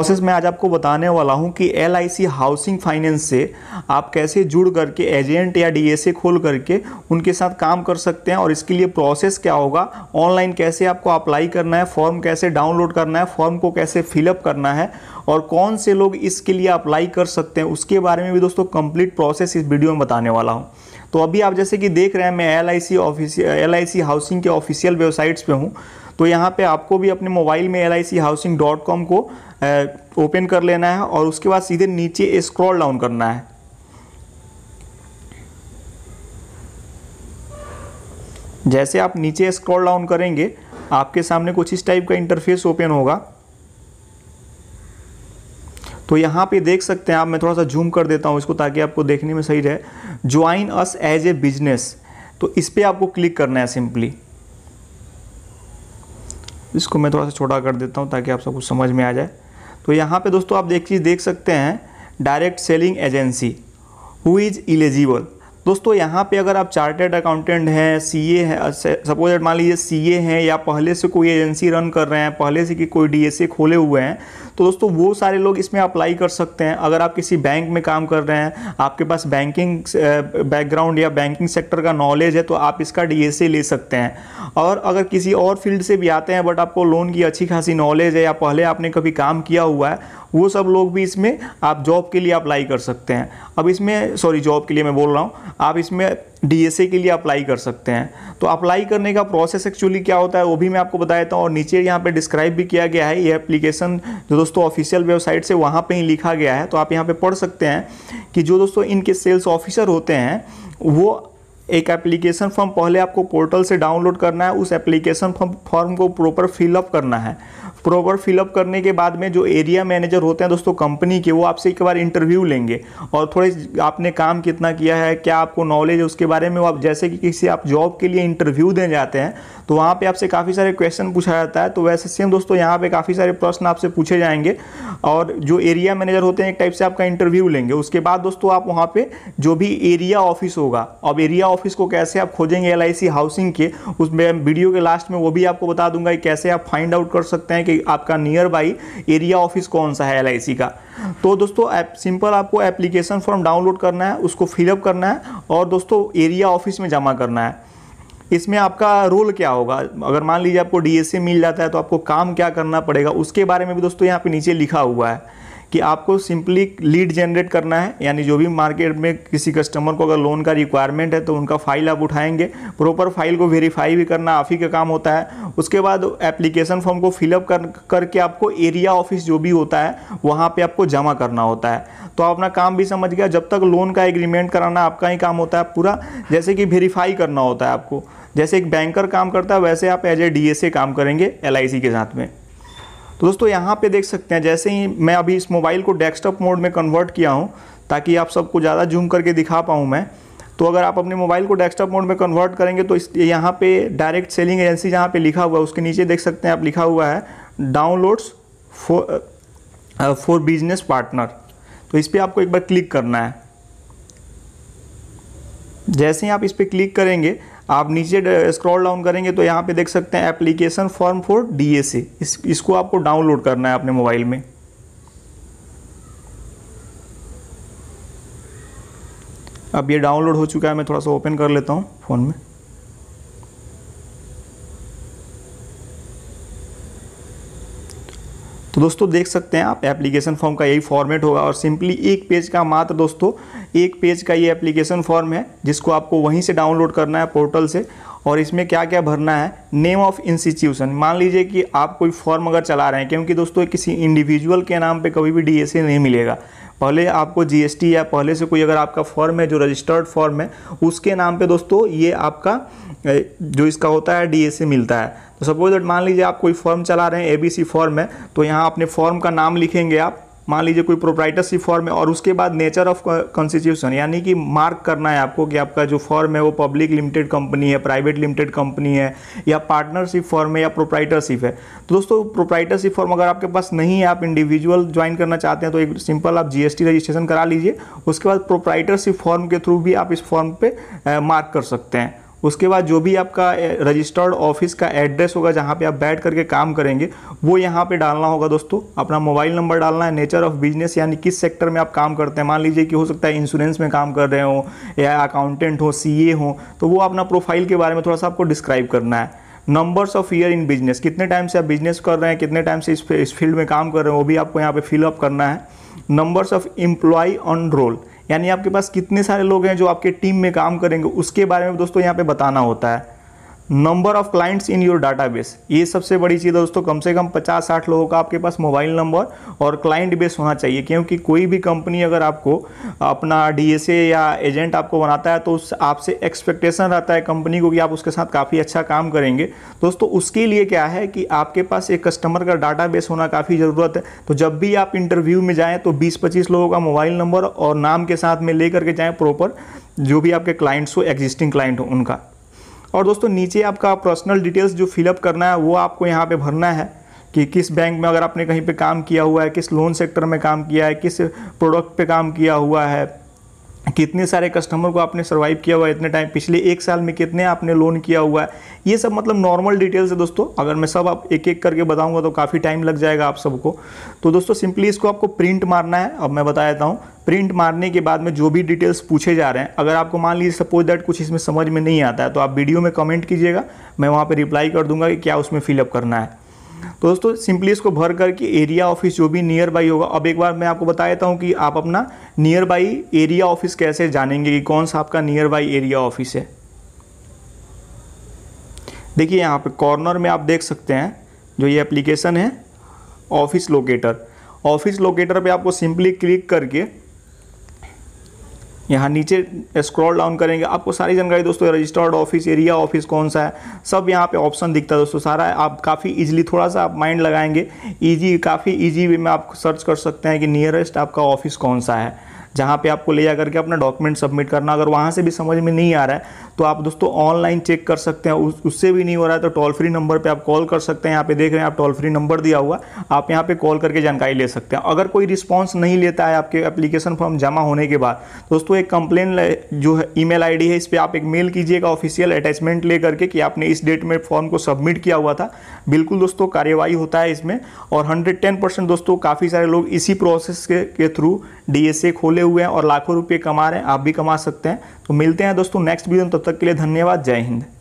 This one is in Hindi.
प्रोसेस मैं आज आपको बताने वाला हूं कि एल हाउसिंग फाइनेंस से आप कैसे जुड़ करके एजेंट या डीएसए खोल करके उनके साथ काम कर सकते हैं और इसके लिए प्रोसेस क्या होगा ऑनलाइन कैसे आपको अप्लाई करना है फॉर्म कैसे डाउनलोड करना है फॉर्म को कैसे फिलअप करना है और कौन से लोग इसके लिए अप्लाई कर सकते हैं उसके बारे में भी दोस्तों कंप्लीट प्रोसेस इस वीडियो में बताने वाला हूँ तो अभी आप जैसे कि देख रहे हैं मैं L I C office L housing के ऑफिशियल वेबसाइट्स पर हूँ तो यहाँ पे आपको भी अपने मोबाइल में एल हाउसिंग डॉट कॉम को ओपन कर लेना है और उसके बाद सीधे नीचे स्क्रॉल डाउन करना है जैसे आप नीचे स्क्रॉल डाउन करेंगे आपके सामने कुछ इस टाइप का इंटरफेस ओपन होगा तो यहाँ पे देख सकते हैं आप मैं थोड़ा सा जूम कर देता हूँ इसको ताकि आपको देखने में सही रहे join us as a business तो इस पर आपको क्लिक करना है सिंपली इसको मैं थोड़ा सा छोटा कर देता हूँ ताकि आप सबको समझ में आ जाए तो यहाँ पे दोस्तों आप एक चीज़ देख सकते हैं direct selling agency who is eligible दोस्तों यहाँ पे अगर आप चार्टेड अकाउंटेंट हैं सीए है सपोज मान लीजिए सीए हैं या पहले से कोई एजेंसी रन कर रहे हैं पहले से कि कोई डीएसए खोले हुए हैं तो दोस्तों वो सारे लोग इसमें अप्लाई कर सकते हैं अगर आप किसी बैंक में काम कर रहे हैं आपके पास बैंकिंग बैकग्राउंड या बैंकिंग सेक्टर का नॉलेज है तो आप इसका ए ले सकते हैं और अगर किसी और फील्ड से भी आते हैं बट आपको लोन की अच्छी खासी नॉलेज है या पहले आपने कभी काम किया हुआ है वो सब लोग भी इसमें आप जॉब के लिए अप्लाई कर सकते हैं अब इसमें सॉरी जॉब के लिए मैं बोल रहा हूँ आप इसमें डीएसए के लिए अप्लाई कर सकते हैं तो अप्लाई करने का प्रोसेस एक्चुअली क्या होता है वो भी मैं आपको बता देता हूँ और नीचे यहाँ पे डिस्क्राइब भी किया गया है ये एप्लीकेशन जो दोस्तों ऑफिशियल वेबसाइट से वहाँ पे ही लिखा गया है तो आप यहाँ पे पढ़ सकते हैं कि जो दोस्तों इनके सेल्स ऑफिसर होते हैं वो एक एप्लीकेशन फॉर्म पहले आपको पोर्टल से डाउनलोड करना है उस एप्लीकेशन फॉर्म को प्रॉपर फिलअप करना है प्रॉपर फिलअप करने के बाद में जो एरिया मैनेजर होते हैं दोस्तों कंपनी के वो आपसे एक बार इंटरव्यू लेंगे और थोड़े आपने काम कितना किया है क्या आपको नॉलेज है उसके बारे में वो आप जैसे कि किसी आप जॉब के लिए इंटरव्यू देने जाते हैं तो वहाँ पे आपसे काफ़ी सारे क्वेश्चन पूछा जाता है तो वैसे सेम दोस्तों यहाँ पे काफ़ी सारे प्रश्न आपसे पूछे जाएंगे और जो एरिया मैनेजर होते हैं एक टाइप से आपका इंटरव्यू लेंगे उसके बाद दोस्तों आप वहाँ पर जो भी एरिया ऑफिस होगा अब एरिया ऑफिस को कैसे आप खोजेंगे एल हाउसिंग के उसमें वीडियो के लास्ट में वो भी आपको बता दूंगा कि कैसे आप फाइंड आउट कर सकते हैं कि आपका नियर बाई एरिया ऑफिस कौन सा है एल का तो दोस्तों सिंपल आपको एप्लीकेशन फॉर्म डाउनलोड करना है उसको फिलअप करना है और दोस्तों एरिया ऑफिस में जमा करना है इसमें आपका रोल क्या होगा अगर मान लीजिए आपको डीएसए मिल जाता है तो आपको काम क्या करना पड़ेगा उसके बारे में भी दोस्तों यहाँ पे नीचे लिखा हुआ है कि आपको सिंपली लीड जनरेट करना है यानी जो भी मार्केट में किसी कस्टमर को अगर लोन का रिक्वायरमेंट है तो उनका फाइल आप उठाएंगे प्रॉपर फाइल को वेरीफाई भी करना आप ही का काम होता है उसके बाद एप्लीकेशन फॉर्म को फिलअप कर करके आपको एरिया ऑफिस जो भी होता है वहाँ पर आपको जमा करना होता है तो आप अपना काम भी समझ गया जब तक लोन का एग्रीमेंट कराना आपका ही काम होता है पूरा जैसे कि वेरीफाई करना होता है आपको जैसे एक बैंकर काम करता है वैसे आप एज ए डी काम करेंगे एल के साथ में तो दोस्तों यहाँ पे देख सकते हैं जैसे ही मैं अभी इस मोबाइल को डेस्कटॉप मोड में कन्वर्ट किया हूँ ताकि आप सबको ज़्यादा जूम करके दिखा पाऊँ मैं तो अगर आप अपने मोबाइल को डेस्कटॉप मोड में कन्वर्ट करेंगे तो इस यहाँ पे डायरेक्ट सेलिंग एजेंसी जहाँ पे लिखा हुआ है उसके नीचे देख सकते हैं आप लिखा हुआ है downloads for for business partner तो इस पर आपको एक बार क्लिक करना है जैसे ही आप इस पर क्लिक करेंगे आप नीचे स्क्रॉल डाउन करेंगे तो यहाँ पे देख सकते हैं एप्लीकेशन फॉर्म फॉर डीएसए इस इसको आपको डाउनलोड करना है अपने मोबाइल में अब ये डाउनलोड हो चुका है मैं थोड़ा सा ओपन कर लेता हूँ फ़ोन में तो दोस्तों देख सकते हैं आप एप्लीकेशन फॉर्म का यही फॉर्मेट होगा और सिंपली एक पेज का मात्र दोस्तों एक पेज का ये एप्लीकेशन फॉर्म है जिसको आपको वहीं से डाउनलोड करना है पोर्टल से और इसमें क्या क्या भरना है नेम ऑफ इंस्टीट्यूशन मान लीजिए कि आप कोई फॉर्म अगर चला रहे हैं क्योंकि दोस्तों किसी इंडिविजुअल के नाम पे कभी भी डीएसए नहीं मिलेगा पहले आपको जीएसटी या पहले से कोई अगर आपका फॉर्म है जो रजिस्टर्ड फॉर्म है उसके नाम पे दोस्तों ये आपका जो इसका होता है डीएसए मिलता है तो सपोज दैट मान लीजिए आप कोई फॉर्म चला रहे हैं एबीसी फॉर्म है तो यहाँ अपने फॉर्म का नाम लिखेंगे आप मान लीजिए कोई प्रोप्राइटरशिप फॉर्म है और उसके बाद नेचर ऑफ कॉन्स्टिट्यूशन यानी कि मार्क करना है आपको कि आपका जो फॉर्म है वो पब्लिक लिमिटेड कंपनी है प्राइवेट लिमिटेड कंपनी है या पार्टनरशिप फॉर्म है या प्रोप्राइटरशिप है तो दोस्तों प्रोप्राइटरशिप फॉर्म अगर आपके पास नहीं है आप इंडिविजुअल ज्वाइन करना चाहते हैं तो एक सिंपल आप जीएसटी रजिस्ट्रेशन करा लीजिए उसके बाद प्रोप्राइटरशिप फॉर्म के थ्रू भी आप इस फॉर्म पर मार्क कर सकते हैं उसके बाद जो भी आपका रजिस्टर्ड ऑफिस का एड्रेस होगा जहाँ पे आप बैठ करके काम करेंगे वो यहाँ पे डालना होगा दोस्तों अपना मोबाइल नंबर डालना है नेचर ऑफ बिजनेस यानी किस सेक्टर में आप काम करते हैं मान लीजिए कि हो सकता है इंश्योरेंस में काम कर रहे हो या अकाउंटेंट हो सी हो तो वो अपना प्रोफाइल के बारे में थोड़ा सा आपको डिस्क्राइब करना है numbers of year in business कितने टाइम से आप बिजनेस कर रहे हैं कितने टाइम से इस फील्ड में काम कर रहे हैं वो भी आपको यहाँ पे फिलअप करना है numbers of employ on roll यानी आपके पास कितने सारे लोग हैं जो आपके टीम में काम करेंगे उसके बारे में दोस्तों यहाँ पे बताना होता है number of clients in your database ये सबसे बड़ी चीज़ है दोस्तों कम से कम 50-60 लोगों का आपके पास मोबाइल नंबर और क्लाइंट बेस होना चाहिए क्योंकि कोई भी कंपनी अगर आपको अपना डीएसए या एजेंट आपको बनाता है तो उस आपसे एक्सपेक्टेशन रहता है कंपनी को कि आप उसके साथ काफ़ी अच्छा काम करेंगे दोस्तों उसके लिए क्या है कि आपके पास एक कस्टमर का डाटा होना काफ़ी ज़रूरत है तो जब भी आप इंटरव्यू में जाएँ तो बीस पच्चीस लोगों का मोबाइल नंबर और नाम के साथ में ले करके जाएँ प्रॉपर जो भी आपके क्लाइंट्स हो एग्जिस्टिंग क्लाइंट हो उनका और दोस्तों नीचे आपका पर्सनल डिटेल्स जो फिलअप करना है वो आपको यहाँ पे भरना है कि किस बैंक में अगर आपने कहीं पे काम किया हुआ है किस लोन सेक्टर में काम किया है किस प्रोडक्ट पे काम किया हुआ है कितने सारे कस्टमर को आपने सर्वाइव किया हुआ है इतने टाइम पिछले एक साल में कितने आपने लोन किया हुआ है ये सब मतलब नॉर्मल डिटेल्स है दोस्तों अगर मैं सब आप एक एक करके बताऊंगा तो काफ़ी टाइम लग जाएगा आप सबको तो दोस्तों सिंपली इसको आपको प्रिंट मारना है अब मैं बता देता हूँ प्रिंट मारने के बाद में जो भी डिटेल्स पूछे जा रहे हैं अगर आपको मान लीजिए सपोज दैट कुछ इसमें समझ में नहीं आता है तो आप वीडियो में कमेंट कीजिएगा मैं वहाँ पर रिप्लाई कर दूंगा कि क्या उसमें फिलअप करना है तो दोस्तों सिंपली इसको भर करके एरिया ऑफिस जो भी नियर बाई होगा अब एक बार मैं आपको बता देता हूँ कि आप अपना नियर बाई एरिया ऑफिस कैसे जानेंगे कि कौन सा आपका नियर बाई एरिया ऑफिस है देखिए यहाँ पे कॉर्नर में आप देख सकते हैं जो ये एप्लीकेशन है ऑफिस लोकेटर ऑफिस लोकेटर पे आपको सिंपली क्लिक करके यहाँ नीचे स्क्रॉल डाउन करेंगे आपको सारी जानकारी दोस्तों रजिस्टर्ड ऑफिस एरिया ऑफिस कौन सा है सब यहाँ पे ऑप्शन दिखता है दोस्तों सारा है आप काफ़ी इजीली थोड़ा सा आप माइंड लगाएंगे इजी काफ़ी इजी वे में आप सर्च कर सकते हैं कि नियरेस्ट आपका ऑफिस कौन सा है जहाँ पे आपको ले जाकर के अपना डॉक्यूमेंट सबमिट करना अगर वहाँ से भी समझ में नहीं आ रहा है तो आप दोस्तों ऑनलाइन चेक कर सकते हैं उस, उससे भी नहीं हो रहा है तो टोल फ्री नंबर पर आप कॉल कर सकते हैं यहाँ पे देख रहे हैं आप टोल फ्री नंबर दिया हुआ आप यहाँ पर कॉल करके जानकारी ले सकते हैं अगर कोई रिस्पॉन्स नहीं लेता है आपके एप्लीकेशन फॉर्म जमा होने के बाद दोस्तों एक कंप्लेन जो है ई आईडी है इस पर आप एक मेल कीजिएगा ऑफिशियल अटैचमेंट ले करके कि आपने इस डेट में फॉर्म को सबमिट किया हुआ था बिल्कुल दोस्तों कार्यवाही होता है इसमें और 110 परसेंट दोस्तों काफ़ी सारे लोग इसी प्रोसेस के, के थ्रू डीएसए खोले खुले हुए हैं और लाखों रुपये कमा रहे हैं आप भी कमा सकते हैं तो मिलते हैं दोस्तों नेक्स्ट वीडियो में तब तक के लिए धन्यवाद जय हिंद